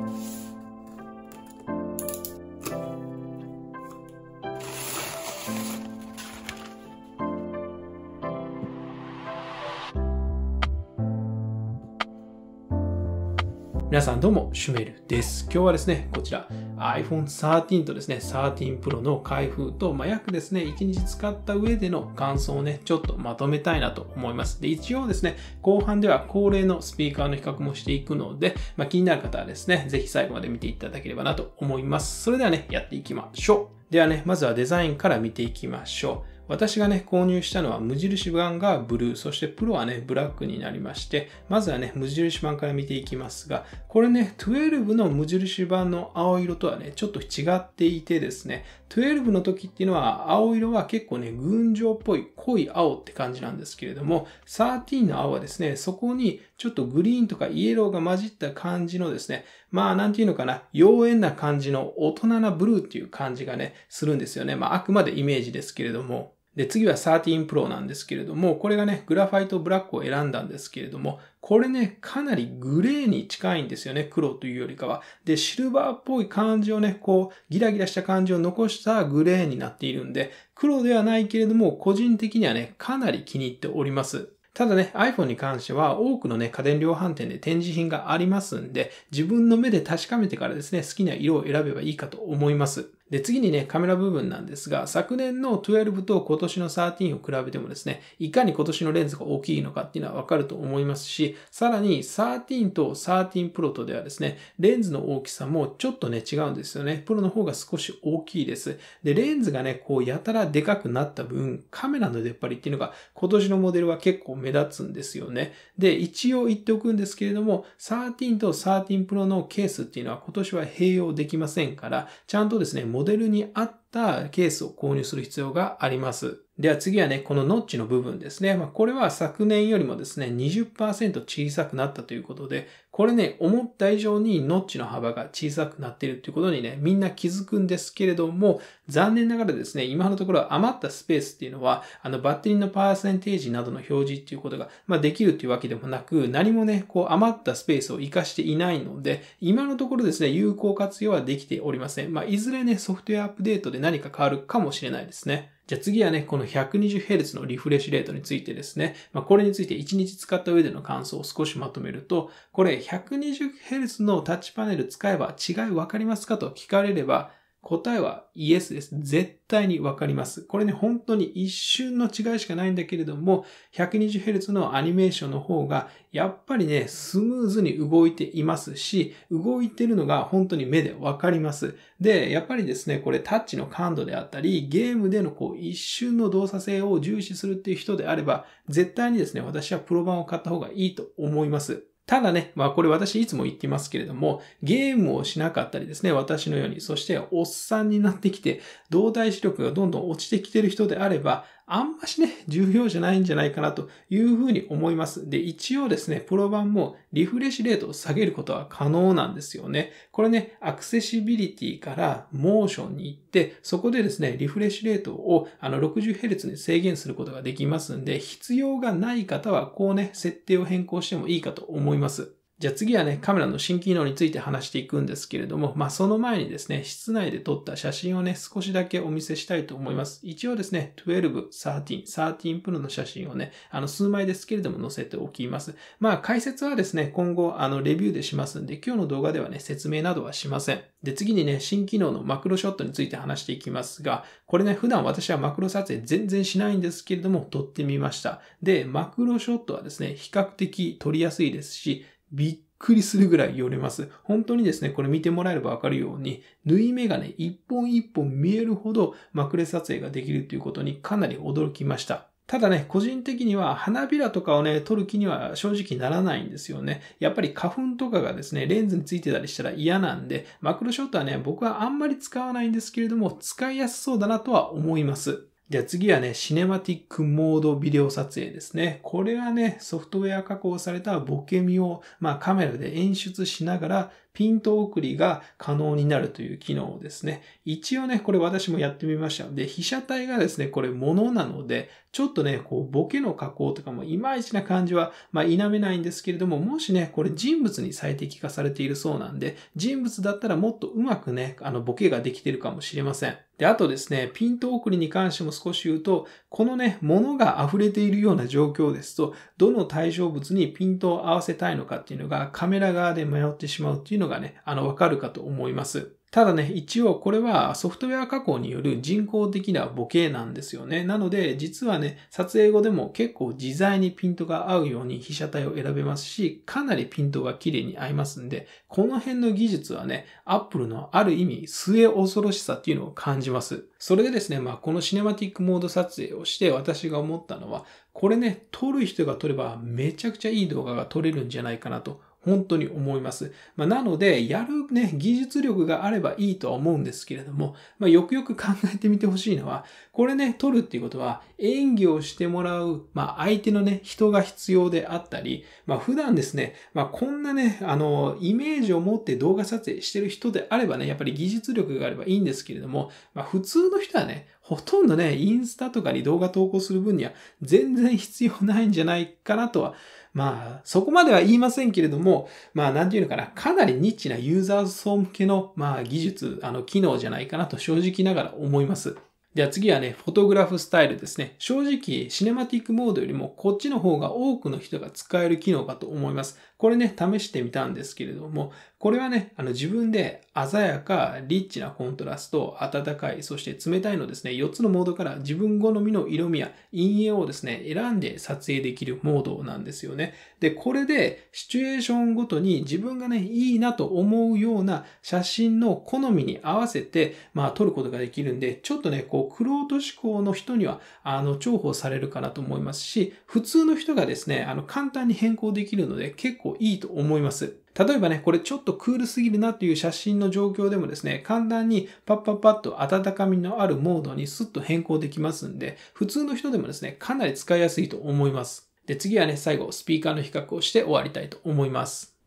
Thank you. 皆さんどうも、シュメルです。今日はですね、こちら iPhone 13とですね、13 Pro の開封と、まあ、約ですね、1日使った上での感想をね、ちょっとまとめたいなと思います。で、一応ですね、後半では恒例のスピーカーの比較もしていくので、まあ、気になる方はですね、ぜひ最後まで見ていただければなと思います。それではね、やっていきましょう。ではね、まずはデザインから見ていきましょう。私がね、購入したのは無印版がブルー、そしてプロはね、ブラックになりまして、まずはね、無印版から見ていきますが、これね、12の無印版の青色とはね、ちょっと違っていてですね、12の時っていうのは、青色は結構ね、群青っぽい、濃い青って感じなんですけれども、13の青はですね、そこにちょっとグリーンとかイエローが混じった感じのですね、まあ、なんていうのかな、妖艶な感じの大人なブルーっていう感じがね、するんですよね。まあ、あくまでイメージですけれども。で、次は13 Pro なんですけれども、これがね、グラファイトブラックを選んだんですけれども、これね、かなりグレーに近いんですよね、黒というよりかは。で、シルバーっぽい感じをね、こう、ギラギラした感じを残したグレーになっているんで、黒ではないけれども、個人的にはね、かなり気に入っております。ただね、iPhone に関しては多くのね、家電量販店で展示品がありますんで、自分の目で確かめてからですね、好きな色を選べばいいかと思います。で、次にね、カメラ部分なんですが、昨年の12と今年の13を比べてもですね、いかに今年のレンズが大きいのかっていうのはわかると思いますし、さらに13と13 Pro とではですね、レンズの大きさもちょっとね、違うんですよね。プロの方が少し大きいです。で、レンズがね、こう、やたらでかくなった分、カメラの出っ張りっていうのが、今年のモデルは結構目立つんですよね。で、一応言っておくんですけれども、13と13 Pro のケースっていうのは今年は併用できませんから、ちゃんとですね、モデルに合っったケースを購入する必要があります。では次はね、このノッチの部分ですね。まあ、これは昨年よりもですね、20%小さくなったということで、これね、思った以上にノッチの幅が小さくなっているということにね、みんな気づくんですけれども、残念ながらですね、今のところ余ったスペースっていうのは、あのバッテリーのパーセンテージなどの表示っていうことが、まあ、できるっていうわけでもなく、何もね、こう余ったスペースを活かしていないので、今のところですね、有効活用はできておりません。まあ、いずれね、ソフトウェアアップデートでで何か変わるかもしれないですね。じゃあ次はね、この 120Hz のリフレッシュレートについてですね、まあ、これについて1日使った上での感想を少しまとめると、これ 120Hz のタッチパネル使えば違い分かりますかと聞かれれば、答えはイエスです。絶対にわかります。これね、本当に一瞬の違いしかないんだけれども、120Hz のアニメーションの方が、やっぱりね、スムーズに動いていますし、動いてるのが本当に目でわかります。で、やっぱりですね、これタッチの感度であったり、ゲームでのこう一瞬の動作性を重視するっていう人であれば、絶対にですね、私はプロ版を買った方がいいと思います。ただね、まあこれ私いつも言ってますけれども、ゲームをしなかったりですね、私のように、そしておっさんになってきて、動体視力がどんどん落ちてきてる人であれば、あんましね、重要じゃないんじゃないかなというふうに思います。で、一応ですね、プロ版もリフレッシュレートを下げることは可能なんですよね。これね、アクセシビリティからモーションに行って、そこでですね、リフレッシュレートをあの 60Hz に制限することができますんで、必要がない方はこうね、設定を変更してもいいかと思います。じゃあ次はね、カメラの新機能について話していくんですけれども、まあその前にですね、室内で撮った写真をね、少しだけお見せしたいと思います。一応ですね、12、13、13 Pro の写真をね、あの数枚ですけれども載せておきます。まあ解説はですね、今後あのレビューでしますんで、今日の動画ではね、説明などはしません。で、次にね、新機能のマクロショットについて話していきますが、これね、普段私はマクロ撮影全然しないんですけれども、撮ってみました。で、マクロショットはですね、比較的撮りやすいですし、びっくりするぐらい寄れます。本当にですね、これ見てもらえればわかるように、縫い目がね、一本一本見えるほどまくれ撮影ができるということにかなり驚きました。ただね、個人的には花びらとかをね、撮る気には正直ならないんですよね。やっぱり花粉とかがですね、レンズについてたりしたら嫌なんで、マクロショットはね、僕はあんまり使わないんですけれども、使いやすそうだなとは思います。じゃあ次はね、シネマティックモードビデオ撮影ですね。これはね、ソフトウェア加工されたボケミを、まあカメラで演出しながらピント送りが可能になるという機能ですね。一応ね、これ私もやってみました。で、被写体がですね、これ物なので、ちょっとね、こう、ボケの加工とかもいまいちな感じは、まあ、否めないんですけれども、もしね、これ人物に最適化されているそうなんで、人物だったらもっとうまくね、あの、ボケができてるかもしれません。で、あとですね、ピント送りに関しても少し言うと、このね、物が溢れているような状況ですと、どの対象物にピントを合わせたいのかっていうのが、カメラ側で迷ってしまうっていうのががね、あの、わかるかと思います。ただね、一応これはソフトウェア加工による人工的なボケなんですよね。なので、実はね、撮影後でも結構自在にピントが合うように被写体を選べますし、かなりピントが綺麗に合いますんで、この辺の技術はね、Apple のある意味末恐ろしさっていうのを感じます。それでですね、まあこのシネマティックモード撮影をして私が思ったのは、これね、撮る人が撮ればめちゃくちゃいい動画が撮れるんじゃないかなと本当に思います。まあ、なので、やるね、技術力があればいいとは思うんですけれども、まあ、よくよく考えてみてほしいのは、これね、取るっていうことは、演技をしてもらう、まあ、相手のね、人が必要であったり、まあ、普段ですね、まあ、こんなね、あの、イメージを持って動画撮影してる人であればね、やっぱり技術力があればいいんですけれども、まあ、普通の人はね、ほとんどね、インスタとかに動画投稿する分には全然必要ないんじゃないかなとはまあ、そこまでは言いませんけれども、まあ、なんていうのかな、かなりニッチなユーザー層向けの、まあ、技術、あの、機能じゃないかなと正直ながら思います。では次はね、フォトグラフスタイルですね。正直、シネマティックモードよりもこっちの方が多くの人が使える機能かと思います。これね、試してみたんですけれども、これはね、あの自分で鮮やか、リッチなコントラスト、暖かい、そして冷たいのですね、4つのモードから自分好みの色味や陰影をですね、選んで撮影できるモードなんですよね。で、これでシチュエーションごとに自分がね、いいなと思うような写真の好みに合わせて、まあ撮ることができるんで、ちょっとね、こうこう、クロートの人には、あの、重宝されるかなと思いますし、普通の人がですね、あの、簡単に変更できるので、結構いいと思います。例えばね、これちょっとクールすぎるなという写真の状況でもですね、簡単にパッパッパッと温かみのあるモードにスッと変更できますんで、普通の人でもですね、かなり使いやすいと思います。で、次はね、最後、スピーカーの比較をして終わりたいと思います。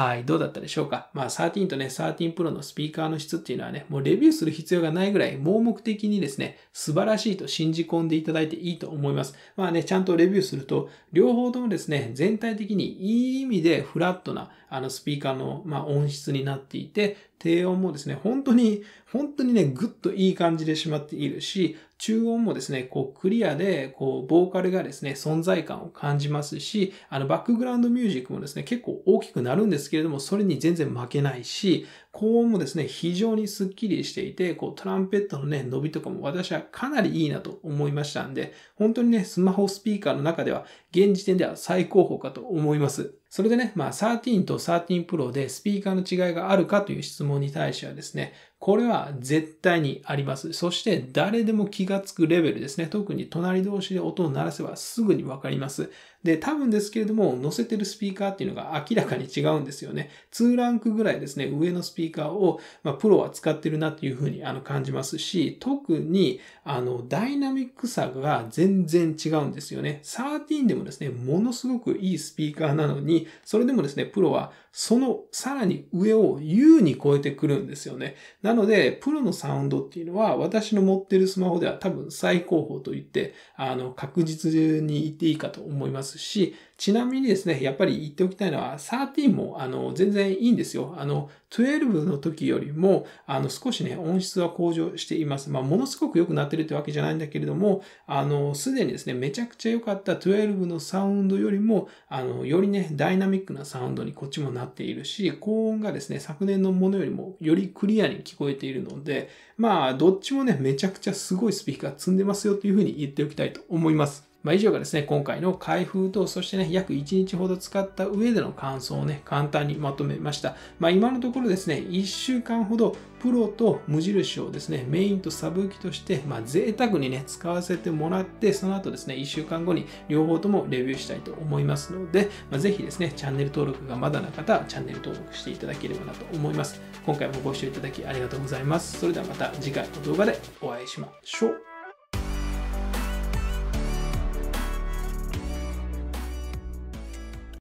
はい、どうだったでしょうか。まあ、13とね、13 Pro のスピーカーの質っていうのはね、もうレビューする必要がないぐらい盲目的にですね、素晴らしいと信じ込んでいただいていいと思います。まあね、ちゃんとレビューすると、両方ともですね、全体的にいい意味でフラットな、あの、スピーカーの、まあ、音質になっていて、低音もですね、本当に、本当にね、ぐっといい感じでしまっているし、中音もですね、こうクリアで、こうボーカルがですね、存在感を感じますし、あのバックグラウンドミュージックもですね、結構大きくなるんですけれども、それに全然負けないし、高音もですね、非常にスッキリしていて、こうトランペットのね、伸びとかも私はかなりいいなと思いましたんで、本当にね、スマホスピーカーの中では、現時点では最高峰かと思います。それでね、まあ13と13 Pro でスピーカーの違いがあるかという質問に対してはですね、これは絶対にあります。そして誰でも気がつくレベルですね。特に隣同士で音を鳴らせばすぐにわかります。で、多分ですけれども、載せてるスピーカーっていうのが明らかに違うんですよね。2ランクぐらいですね、上のスピーカーピーカーを、まあ、プロは使ってるなっていうふうにあの感じますし、特にあのダイナミックさが全然違うんですよね。13でもですね、ものすごくいいスピーカーなのに、それでもですね、プロはそのさらに上を優に超えてくるんですよね。なので、プロのサウンドっていうのは私の持ってるスマホでは多分最高峰といって、あの、確実に言っていいかと思いますし、ちなみにですね、やっぱり言っておきたいのは、13も、あの、全然いいんですよ。あの、12の時よりも、あの、少しね、音質は向上しています。まあ、ものすごく良くなってるってわけじゃないんだけれども、あの、すでにですね、めちゃくちゃ良かった12のサウンドよりも、あの、よりね、ダイナミックなサウンドにこっちもなっているし、高音がですね、昨年のものよりも、よりクリアに聞こえているので、まあ、どっちもね、めちゃくちゃすごいスピーカー積んでますよというふうに言っておきたいと思います。まあ、以上がですね、今回の開封と、そしてね、約1日ほど使った上での感想をね、簡単にまとめました。まあ、今のところですね、1週間ほどプロと無印をですね、メインとサブ機として、まあ、贅沢にね、使わせてもらって、その後ですね、1週間後に両方ともレビューしたいと思いますので、まあ、ぜひですね、チャンネル登録がまだな方は、チャンネル登録していただければなと思います。今回もご視聴いただきありがとうございます。それではまた次回の動画でお会いしましょう。